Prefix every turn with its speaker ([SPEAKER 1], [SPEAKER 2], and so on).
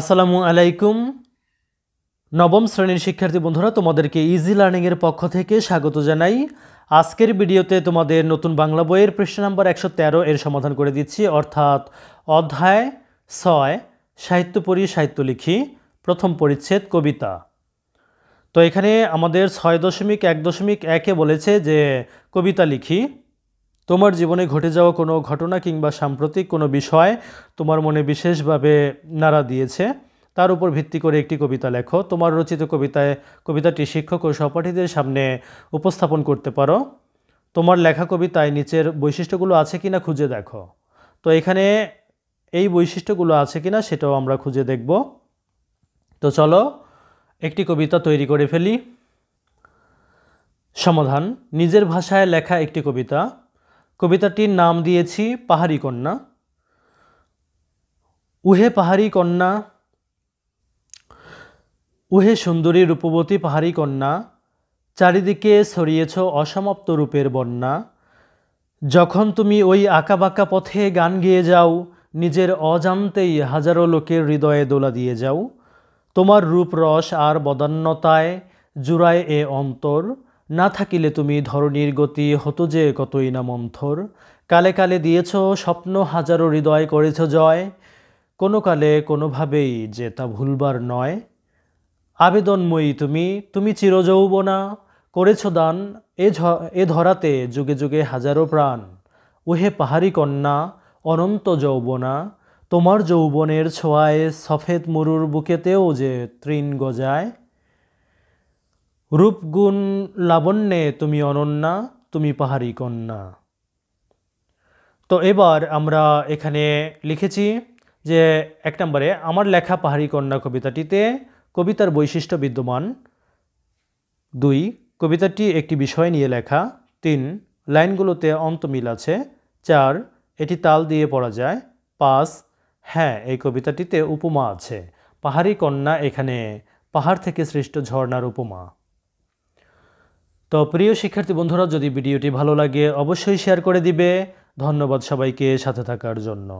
[SPEAKER 1] আসসালামু আলাইকুম নবম শ্রেণীর শিক্ষার্থী বন্ধুরা তোমাদেরকে ইজি লার্নিংয়ের পক্ষ থেকে স্বাগত জানাই আজকের ভিডিওতে তোমাদের নতুন বাংলা বইয়ের পৃষ্ঠা নম্বর একশো এর সমাধান করে দিচ্ছি অর্থাৎ অধ্যায় ছয় সাহিত্য পড়ি সাহিত্য লিখি প্রথম পরিচ্ছেদ কবিতা তো এখানে আমাদের ছয় দশমিক এক দশমিক একে বলেছে যে কবিতা লিখি তোমার জীবনে ঘটে যাওয়া কোনো ঘটনা কিংবা সাম্প্রতিক কোনো বিষয় তোমার মনে বিশেষভাবে নাড়া দিয়েছে তার উপর ভিত্তি করে একটি কবিতা লেখো তোমার রচিত কবিতায় কবিতাটি শিক্ষক ও সহপাঠীদের সামনে উপস্থাপন করতে পারো তোমার লেখা কবিতায় নিচের বৈশিষ্ট্যগুলো আছে কি না খুঁজে দেখো তো এখানে এই বৈশিষ্ট্যগুলো আছে কি না সেটাও আমরা খুঁজে দেখব তো চলো একটি কবিতা তৈরি করে ফেলি সমাধান নিজের ভাষায় লেখা একটি কবিতা কবিতাটির নাম দিয়েছি পাহাড়ি কন্যা উহে পাহাড়ি কন্যা উহে সুন্দরী রূপবতী পাহাড়ি কন্যা চারিদিকে ছড়িয়েছ অসমাপ্ত রূপের বন্যা যখন তুমি ওই আঁকাবাঁকা পথে গান গেয়ে যাও নিজের অজান্তেই হাজারো লোকের হৃদয়ে দোলা দিয়ে যাও তোমার রূপরস আর বদান্যতায় জুড়ায় এ অন্তর না থাকিলে তুমি ধরণীর গতি হতো যে কতই না মন্থর কালে কালে দিয়েছ স্বপ্ন হাজারো হৃদয় করেছ জয় কোনো কালে কোনোভাবেই যে তা ভুলবার নয় আবেদনময়ী তুমি তুমি চিরযৌবনা করেছ দান এ এ ধরাতে যুগে যুগে হাজারো প্রাণ উহে পাহাড়ি কন্যা অনন্ত যৌবনা তোমার যৌবনের ছোঁয়ায় সফেদ মরুর বুকেতেও যে তৃণ গজায় রূপগুণ লাবণ্যে তুমি অনন্যা তুমি পাহাড়ি কন্যা তো এবার আমরা এখানে লিখেছি যে এক নম্বরে আমার লেখা পাহাড়ি কন্যা কবিতাটিতে কবিতার বৈশিষ্ট্য বিদ্যমান দুই কবিতাটি একটি বিষয় নিয়ে লেখা তিন লাইনগুলোতে অন্তমিল আছে চার এটি তাল দিয়ে পড়া যায় পাঁচ হ্যাঁ এই কবিতাটিতে উপমা আছে পাহাড়ি কন্যা এখানে পাহাড় থেকে সৃষ্ট ঝর্ণার উপমা তো প্রিয় শিক্ষার্থী বন্ধুরা যদি ভিডিওটি ভালো লাগে অবশ্যই শেয়ার করে দিবে ধন্যবাদ সবাইকে সাথে থাকার জন্য